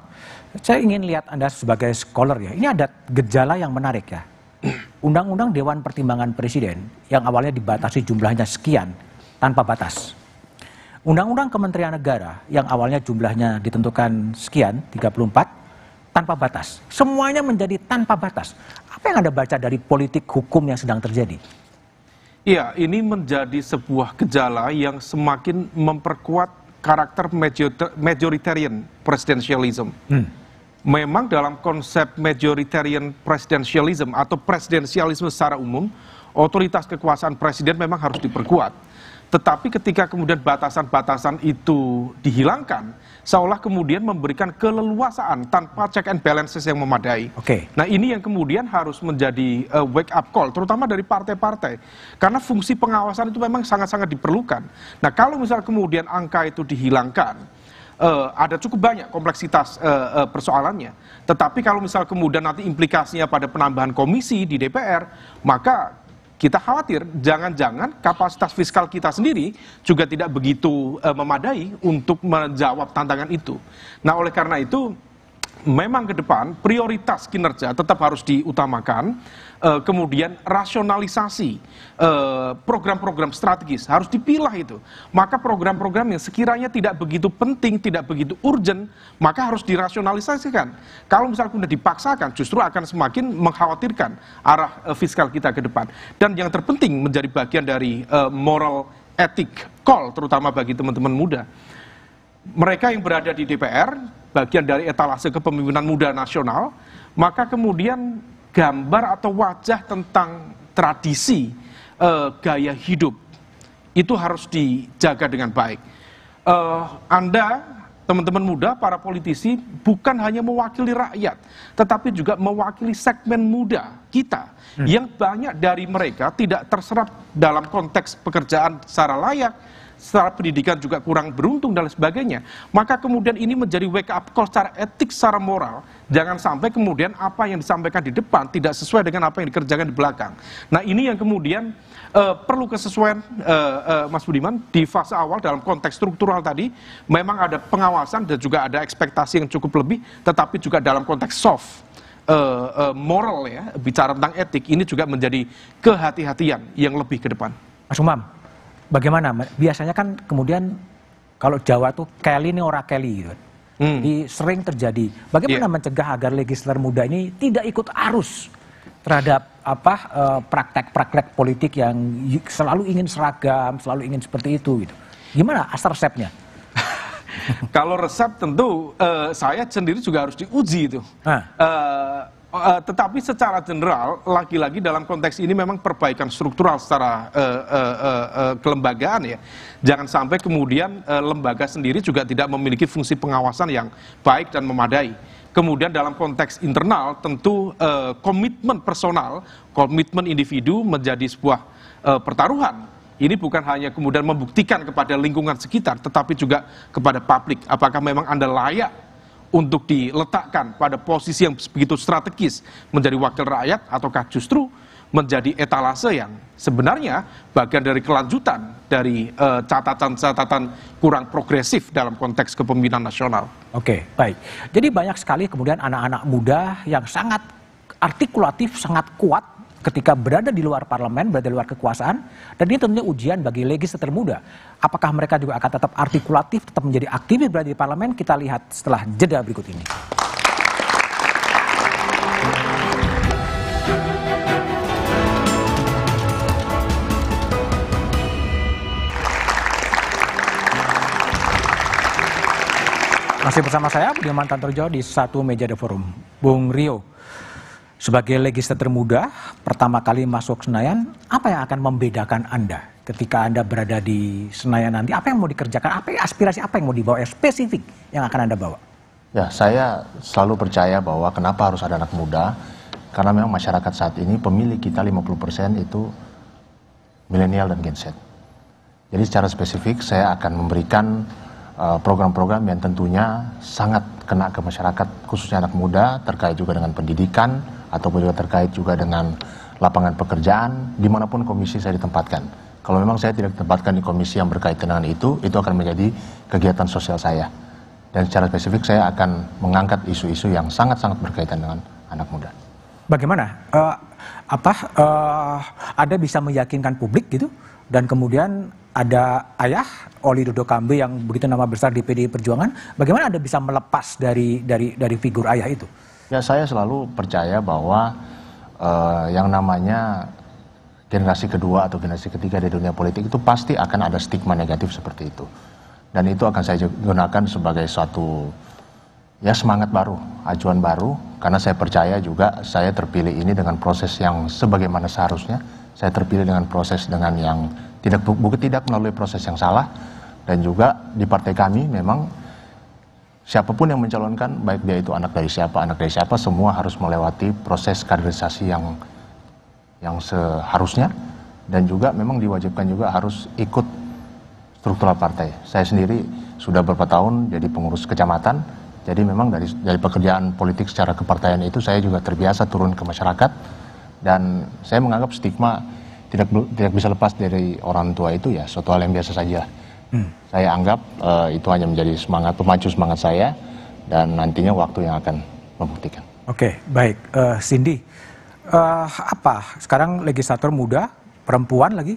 saya ingin lihat Anda sebagai scholar ya. Ini ada gejala yang menarik ya. Undang-undang Dewan Pertimbangan Presiden yang awalnya dibatasi jumlahnya sekian tanpa batas. Undang-undang Kementerian Negara yang awalnya jumlahnya ditentukan sekian, 34, tanpa batas. Semuanya menjadi tanpa batas. Apa yang Anda baca dari politik hukum yang sedang terjadi? Iya, ini menjadi sebuah gejala yang semakin memperkuat karakter majoritarian presidensialism. Hmm. Memang dalam konsep majoritarian presidensialism atau presidensialisme secara umum, otoritas kekuasaan presiden memang harus diperkuat. Tetapi ketika kemudian batasan-batasan itu dihilangkan, seolah kemudian memberikan keleluasaan tanpa check and balances yang memadai. Oke. Okay. Nah, ini yang kemudian harus menjadi uh, wake up call terutama dari partai-partai. Karena fungsi pengawasan itu memang sangat-sangat diperlukan. Nah, kalau misal kemudian angka itu dihilangkan, uh, ada cukup banyak kompleksitas uh, uh, persoalannya. Tetapi kalau misal kemudian nanti implikasinya pada penambahan komisi di DPR, maka kita khawatir jangan-jangan kapasitas fiskal kita sendiri juga tidak begitu uh, memadai untuk menjawab tantangan itu. Nah, oleh karena itu memang ke depan prioritas kinerja tetap harus diutamakan uh, kemudian rasionalisasi eh, program-program uh, strategis harus dipilah itu. Maka program-program yang sekiranya tidak begitu penting, tidak begitu urgent, maka harus dirasionalisasikan. Kalau misalnya dipaksakan, justru akan semakin mengkhawatirkan arah uh, fiskal kita ke depan. Dan yang terpenting menjadi bagian dari uh, moral etik call, terutama bagi teman-teman muda mereka yang berada di DPR, bagian dari etalase kepemimpinan muda nasional, maka kemudian gambar atau wajah tentang tradisi uh, gaya hidup itu harus dijaga dengan baik. Uh, anda, teman-teman muda, para politisi, bukan hanya mewakili rakyat, tetapi juga mewakili segmen muda kita hmm. yang banyak dari mereka tidak terserap dalam konteks pekerjaan secara layak, secara pendidikan juga kurang beruntung dan sebagainya. Maka kemudian ini menjadi wake up call secara etik, secara moral. Jangan sampai kemudian apa yang disampaikan di depan tidak sesuai dengan apa yang dikerjakan di belakang. Nah ini yang kemudian uh, perlu kesesuaian uh, uh, Mas Budiman di fase awal dalam konteks struktural tadi memang ada pengawasan dan juga ada ekspektasi yang cukup lebih, tetapi juga dalam konteks soft uh, uh, moral ya bicara tentang etik ini juga menjadi kehati-hatian yang lebih ke depan. Mas Umam, bagaimana? Biasanya kan kemudian kalau Jawa tuh Kelly ini ora Kelly gitu. Hmm. Di sering terjadi. Bagaimana yeah. mencegah agar legislator muda ini tidak ikut arus terhadap apa eh, praktek-praktek politik yang selalu ingin seragam, selalu ingin seperti itu gitu. Gimana asal resepnya? Kalau resep tentu uh, saya sendiri juga harus diuji itu. Nah. Uh, Uh, tetapi secara general, lagi-lagi dalam konteks ini memang perbaikan struktural secara uh, uh, uh, kelembagaan ya. Jangan sampai kemudian uh, lembaga sendiri juga tidak memiliki fungsi pengawasan yang baik dan memadai. Kemudian dalam konteks internal, tentu uh, komitmen personal, komitmen individu menjadi sebuah uh, pertaruhan ini bukan hanya kemudian membuktikan kepada lingkungan sekitar, tetapi juga kepada publik. Apakah memang Anda layak untuk diletakkan pada posisi yang begitu strategis menjadi wakil rakyat ataukah justru menjadi etalase yang sebenarnya bagian dari kelanjutan dari eh, catatan-catatan uh, kurang progresif dalam konteks kepemimpinan nasional. Oke, baik. Jadi banyak sekali kemudian anak-anak muda yang sangat artikulatif, sangat kuat ketika berada di luar parlemen, berada di luar kekuasaan, dan ini tentunya ujian bagi legislator muda. Apakah mereka juga akan tetap artikulatif, tetap menjadi aktivis berada di parlemen? Kita lihat setelah jeda berikut ini. Masih bersama saya Budiman Tantojo di satu meja The Forum. Bung Rio, sebagai legislator muda, pertama kali masuk Senayan, apa yang akan membedakan Anda ketika Anda berada di Senayan nanti? Apa yang mau dikerjakan? Apa aspirasi apa yang mau dibawa? Yang spesifik yang akan Anda bawa? Ya, saya selalu percaya bahwa kenapa harus ada anak muda? Karena memang masyarakat saat ini pemilih kita 50% itu milenial dan genset. Jadi secara spesifik saya akan memberikan eh, program-program yang tentunya sangat kena ke masyarakat khususnya anak muda terkait juga dengan pendidikan, ataupun juga terkait juga dengan lapangan pekerjaan dimanapun komisi saya ditempatkan. Kalau memang saya tidak ditempatkan di komisi yang berkaitan dengan itu, itu akan menjadi kegiatan sosial saya. Dan secara spesifik saya akan mengangkat isu-isu yang sangat-sangat berkaitan dengan anak muda. Bagaimana? Uh, apa uh, eh, ada bisa meyakinkan publik gitu? Dan kemudian ada ayah Oli Dodo Kambe yang begitu nama besar di PDI Perjuangan. Bagaimana Anda bisa melepas dari dari dari figur ayah itu? Ya saya selalu percaya bahwa uh, yang namanya generasi kedua atau generasi ketiga di dunia politik itu pasti akan ada stigma negatif seperti itu. Dan itu akan saya gunakan sebagai suatu ya semangat baru, ajuan baru karena saya percaya juga saya terpilih ini dengan proses yang sebagaimana seharusnya. Saya terpilih dengan proses dengan yang tidak bukan tidak melalui proses yang salah dan juga di partai kami memang siapapun yang mencalonkan, baik dia itu anak dari siapa, anak dari siapa, semua harus melewati proses kaderisasi yang yang seharusnya dan juga memang diwajibkan juga harus ikut struktural partai. Saya sendiri sudah beberapa tahun jadi pengurus kecamatan, jadi memang dari dari pekerjaan politik secara kepartaian itu saya juga terbiasa turun ke masyarakat dan saya menganggap stigma tidak tidak bisa lepas dari orang tua itu ya suatu hal yang biasa saja. Saya anggap uh, itu hanya menjadi semangat pemacu semangat saya dan nantinya waktu yang akan membuktikan. Oke, okay, baik, uh, Cindy, uh, apa sekarang legislator muda perempuan lagi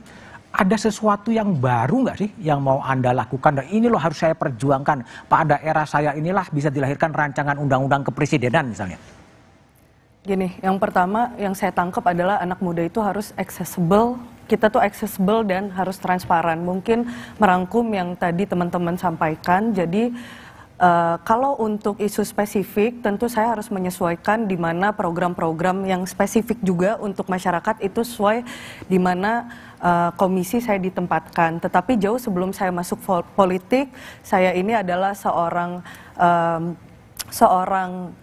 ada sesuatu yang baru nggak sih yang mau Anda lakukan? Dan ini loh harus saya perjuangkan. Pada era saya inilah bisa dilahirkan rancangan undang-undang kepresidenan misalnya. Gini, yang pertama yang saya tangkap adalah anak muda itu harus accessible kita tuh accessible dan harus transparan. Mungkin merangkum yang tadi teman-teman sampaikan. Jadi Uh, kalau untuk isu spesifik, tentu saya harus menyesuaikan di mana program-program yang spesifik juga untuk masyarakat itu sesuai di mana uh, komisi saya ditempatkan. Tetapi jauh sebelum saya masuk politik, saya ini adalah seorang um, seorang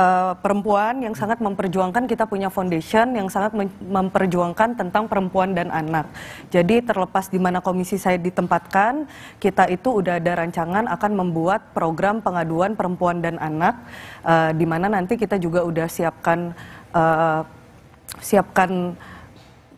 uh, perempuan yang sangat memperjuangkan kita punya foundation yang sangat memperjuangkan tentang perempuan dan anak. Jadi terlepas di mana komisi saya ditempatkan, kita itu udah ada rancangan akan membuat program pengaduan perempuan dan anak uh, di mana nanti kita juga udah siapkan uh, siapkan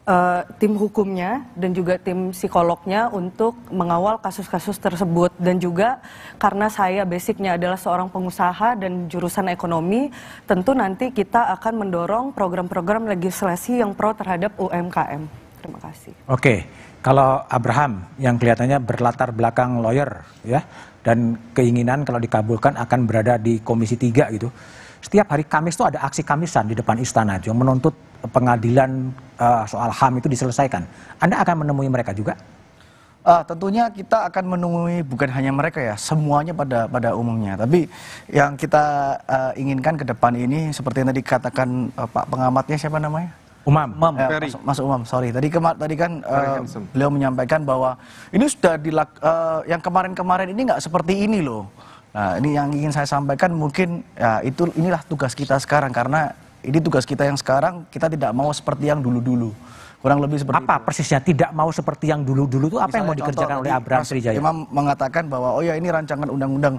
uh, tim hukumnya dan juga tim psikolognya untuk mengawal kasus-kasus tersebut dan juga karena saya basicnya adalah seorang pengusaha dan jurusan ekonomi tentu nanti kita akan mendorong program-program legislasi yang pro terhadap UMKM. Terima kasih. Oke, kalau Abraham yang kelihatannya berlatar belakang lawyer ya dan keinginan kalau dikabulkan akan berada di komisi Tiga gitu setiap hari Kamis itu ada aksi Kamisan di depan istana yang menuntut pengadilan uh, soal HAM itu diselesaikan. Anda akan menemui mereka juga? Uh, tentunya kita akan menemui bukan hanya mereka ya, semuanya pada pada umumnya. Tapi yang kita uh, inginkan ke depan ini seperti yang tadi katakan uh, Pak pengamatnya siapa namanya? Umam, Umam. Eh, Mas, Mas Umam, sorry. Tadi kemar tadi kan uh, beliau menyampaikan bahwa ini sudah dilak uh, yang kemarin-kemarin ini nggak seperti ini loh. Nah, ini yang ingin saya sampaikan mungkin ya, itu inilah tugas kita sekarang karena ini tugas kita yang sekarang kita tidak mau seperti yang dulu-dulu. Kurang lebih seperti apa itu. persisnya tidak mau seperti yang dulu-dulu itu apa yang mau contoh, dikerjakan oleh Abraham Sriwijaya? Imam mengatakan bahwa oh ya ini rancangan undang-undang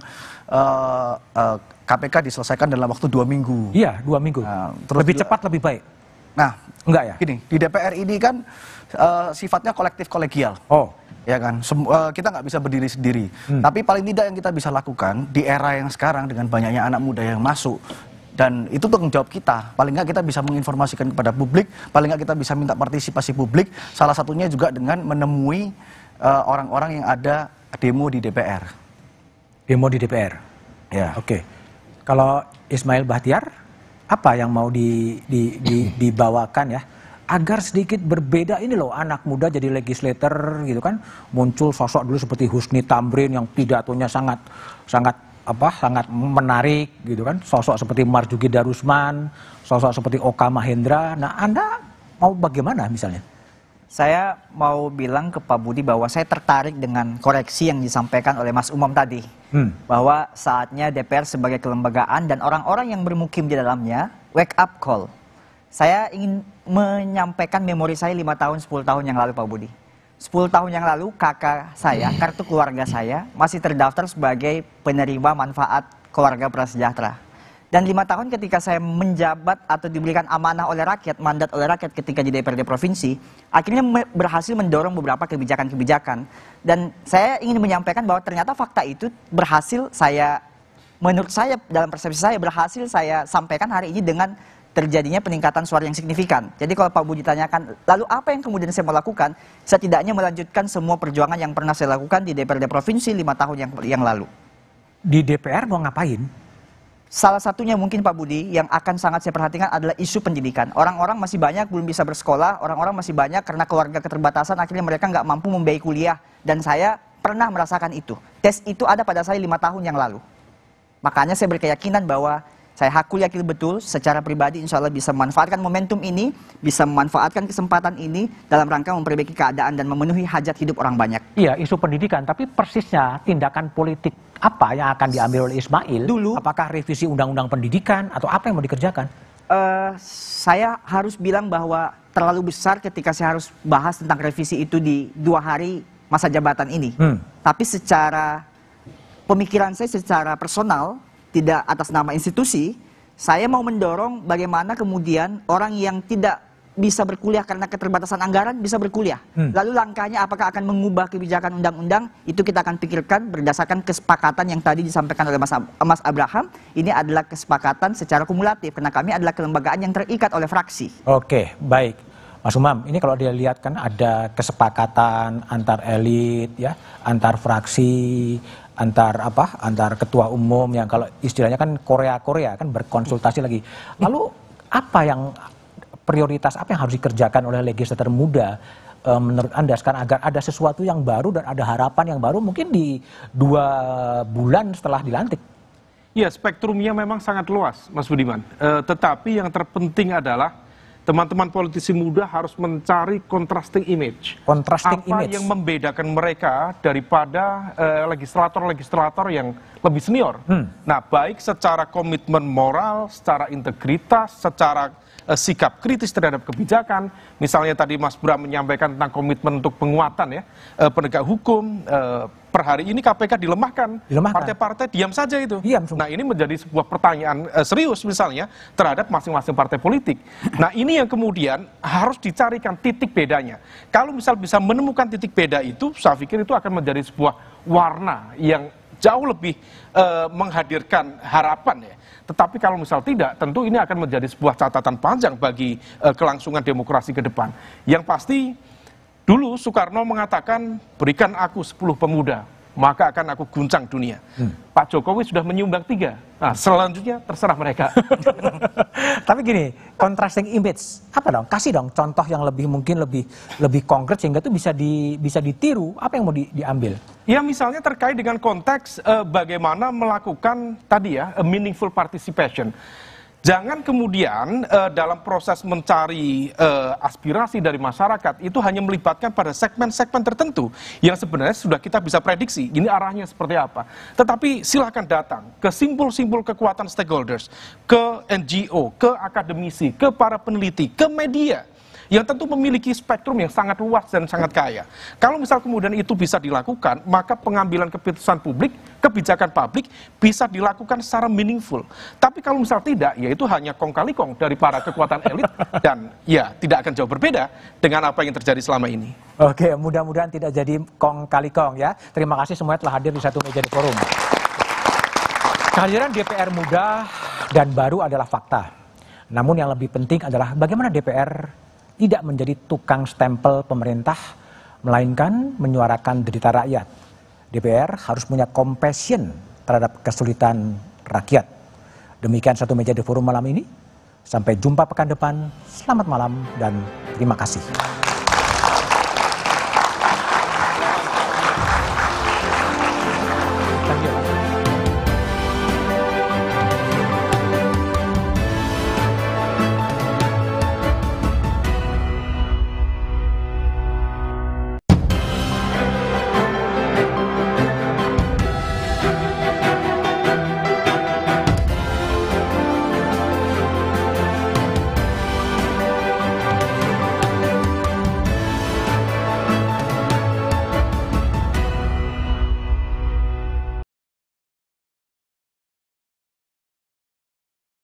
uh, eh, uh, eh, KPK diselesaikan dalam waktu dua minggu. Iya dua minggu. Nah, terus lebih cepat lebih baik. Nah enggak ya? Gini di DPR ini kan uh, sifatnya kolektif kolegial. Oh ya kan Sem uh, kita nggak bisa berdiri sendiri hmm. tapi paling tidak yang kita bisa lakukan di era yang sekarang dengan banyaknya anak muda yang masuk dan itu tanggung jawab kita paling nggak kita bisa menginformasikan kepada publik paling nggak kita bisa minta partisipasi publik salah satunya juga dengan menemui eh, orang-orang uh, yang ada demo di DPR demo di DPR ya oke okay. kalau Ismail Bahtiar apa yang mau di, di, di, dibawakan ya agar sedikit berbeda ini loh anak muda jadi legislator gitu kan muncul sosok dulu seperti Husni Tamrin yang pidatonya sangat sangat apa sangat menarik gitu kan sosok seperti Marjuki Darusman sosok seperti Oka Mahendra nah Anda mau bagaimana misalnya saya mau bilang ke Pak Budi bahwa saya tertarik dengan koreksi yang disampaikan oleh Mas Umam tadi. Hmm. Bahwa saatnya DPR sebagai kelembagaan dan orang-orang yang bermukim di dalamnya, wake up call. Saya ingin menyampaikan memori saya 5 tahun, 10 tahun yang lalu Pak Budi. 10 tahun yang lalu kakak saya, hmm. kartu keluarga saya masih terdaftar sebagai penerima manfaat keluarga prasejahtera. Dan lima tahun ketika saya menjabat atau diberikan amanah oleh rakyat, mandat oleh rakyat ketika di DPRD Provinsi, akhirnya berhasil mendorong beberapa kebijakan-kebijakan. Dan saya ingin menyampaikan bahwa ternyata fakta itu berhasil saya, menurut saya dalam persepsi saya, berhasil saya sampaikan hari ini dengan terjadinya peningkatan suara yang signifikan. Jadi kalau Pak Budi tanyakan, lalu apa yang kemudian saya mau lakukan? Saya tidaknya melanjutkan semua perjuangan yang pernah saya lakukan di DPRD Provinsi lima tahun yang, yang lalu. Di DPR mau ngapain? Salah satunya mungkin Pak Budi yang akan sangat saya perhatikan adalah isu pendidikan. Orang-orang masih banyak belum bisa bersekolah, orang-orang masih banyak karena keluarga keterbatasan akhirnya mereka nggak mampu membiayai kuliah. Dan saya pernah merasakan itu. Tes itu ada pada saya lima tahun yang lalu. Makanya saya berkeyakinan bahwa saya hakul yakin betul secara pribadi insya Allah bisa memanfaatkan momentum ini, bisa memanfaatkan kesempatan ini dalam rangka memperbaiki keadaan dan memenuhi hajat hidup orang banyak. Iya, isu pendidikan, tapi persisnya tindakan politik apa yang akan diambil oleh Ismail? Dulu, apakah revisi undang-undang pendidikan atau apa yang mau dikerjakan? Uh, saya harus bilang bahwa terlalu besar ketika saya harus bahas tentang revisi itu di dua hari masa jabatan ini. Hmm. Tapi secara pemikiran saya secara personal tidak atas nama institusi, saya mau mendorong bagaimana kemudian orang yang tidak bisa berkuliah karena keterbatasan anggaran bisa berkuliah. Hmm. Lalu langkahnya apakah akan mengubah kebijakan undang-undang itu kita akan pikirkan berdasarkan kesepakatan yang tadi disampaikan oleh Mas, Mas Abraham. Ini adalah kesepakatan secara kumulatif karena kami adalah kelembagaan yang terikat oleh fraksi. Oke, baik. Mas Umam, ini kalau dilihat kan ada kesepakatan antar elit ya, antar fraksi, antar apa antar ketua umum yang kalau istilahnya kan Korea Korea kan berkonsultasi lagi. Lalu apa yang prioritas apa yang harus dikerjakan oleh legislator muda eh, menurut Anda sekarang agar ada sesuatu yang baru dan ada harapan yang baru mungkin di dua bulan setelah dilantik? Ya, spektrumnya memang sangat luas, Mas Budiman. E, tetapi yang terpenting adalah teman-teman politisi muda harus mencari contrasting image. Contrasting Apa image. yang membedakan mereka daripada eh, legislator-legislator uh, yang lebih senior. Hmm. Nah, baik secara komitmen moral, secara integritas, secara Eh, sikap kritis terhadap kebijakan. Misalnya tadi Mas Bram menyampaikan tentang komitmen untuk penguatan ya eh, penegak hukum. Eh, per hari ini KPK dilemahkan. Dilemahkan. Partai-partai diam saja itu. Diam. Nah ini menjadi sebuah pertanyaan serius misalnya terhadap masing-masing partai politik. Nah ini yang kemudian harus dicarikan titik bedanya. Kalau misal bisa menemukan titik beda itu, saya pikir itu akan menjadi sebuah warna yang jauh lebih uh, menghadirkan harapan ya tetapi kalau misal tidak, tentu ini akan menjadi sebuah catatan panjang bagi eh, kelangsungan demokrasi ke depan. Yang pasti dulu Soekarno mengatakan berikan aku 10 pemuda, maka akan aku guncang dunia. Hmm. Pak Jokowi sudah menyumbang tiga. Nah, selanjutnya terserah mereka. Tapi gini, contrasting image. Apa dong? Kasih dong contoh yang lebih mungkin lebih lebih konkret sehingga itu bisa di bisa ditiru. Apa yang mau di, diambil? Ya misalnya terkait dengan konteks eh, bagaimana melakukan tadi ya eh, meaningful participation. Jangan kemudian eh, dalam proses mencari eh, aspirasi dari masyarakat itu hanya melibatkan pada segmen-segmen tertentu yang sebenarnya sudah kita bisa prediksi ini arahnya seperti apa. Tetapi silakan datang ke simpul-simpul kekuatan stakeholders, ke NGO, ke akademisi, ke para peneliti, ke media yang tentu memiliki spektrum yang sangat luas dan sangat kaya. Kalau misal kemudian itu bisa dilakukan, maka pengambilan keputusan publik, kebijakan publik bisa dilakukan secara meaningful. Tapi kalau misal tidak, ya itu hanya kong kali kong dari para kekuatan elit dan ya tidak akan jauh berbeda dengan apa yang terjadi selama ini. Oke, mudah-mudahan tidak jadi kong kali kong ya. Terima kasih semuanya telah hadir di satu meja di forum. Kehadiran DPR muda dan baru adalah fakta. Namun yang lebih penting adalah bagaimana DPR tidak menjadi tukang stempel pemerintah, melainkan menyuarakan derita rakyat. DPR harus punya compassion terhadap kesulitan rakyat. Demikian satu meja di forum malam ini. Sampai jumpa pekan depan. Selamat malam dan terima kasih.